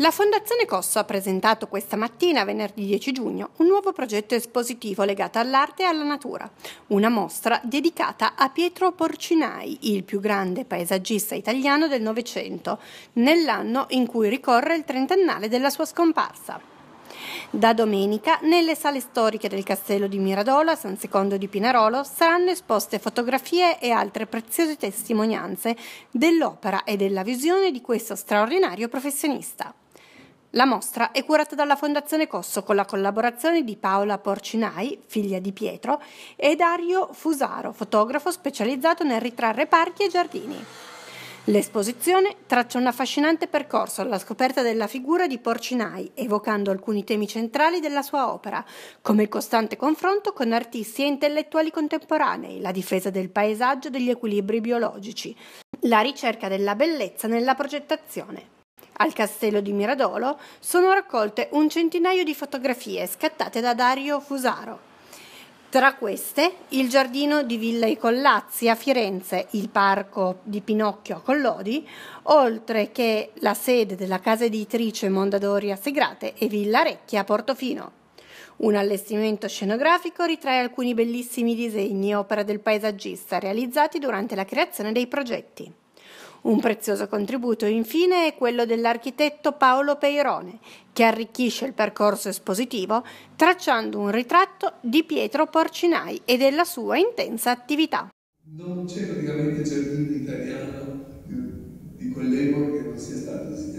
La Fondazione Cosso ha presentato questa mattina, venerdì 10 giugno, un nuovo progetto espositivo legato all'arte e alla natura, una mostra dedicata a Pietro Porcinai, il più grande paesaggista italiano del Novecento, nell'anno in cui ricorre il trentennale della sua scomparsa. Da domenica, nelle sale storiche del castello di Miradola, San Secondo di Pinarolo, saranno esposte fotografie e altre preziose testimonianze dell'opera e della visione di questo straordinario professionista. La mostra è curata dalla Fondazione Cosso con la collaborazione di Paola Porcinai, figlia di Pietro, e Dario Fusaro, fotografo specializzato nel ritrarre parchi e giardini. L'esposizione traccia un affascinante percorso alla scoperta della figura di Porcinai, evocando alcuni temi centrali della sua opera, come il costante confronto con artisti e intellettuali contemporanei, la difesa del paesaggio e degli equilibri biologici, la ricerca della bellezza nella progettazione. Al castello di Miradolo sono raccolte un centinaio di fotografie scattate da Dario Fusaro. Tra queste il giardino di Villa I Collazzi a Firenze, il parco di Pinocchio a Collodi, oltre che la sede della casa editrice Mondadori a Segrate e Villa Recchia a Portofino. Un allestimento scenografico ritrae alcuni bellissimi disegni opera del paesaggista realizzati durante la creazione dei progetti. Un prezioso contributo infine è quello dell'architetto Paolo Peirone, che arricchisce il percorso espositivo tracciando un ritratto di Pietro Porcinai e della sua intensa attività. Non c'è praticamente giardino italiano di quell'epoca che non sia stato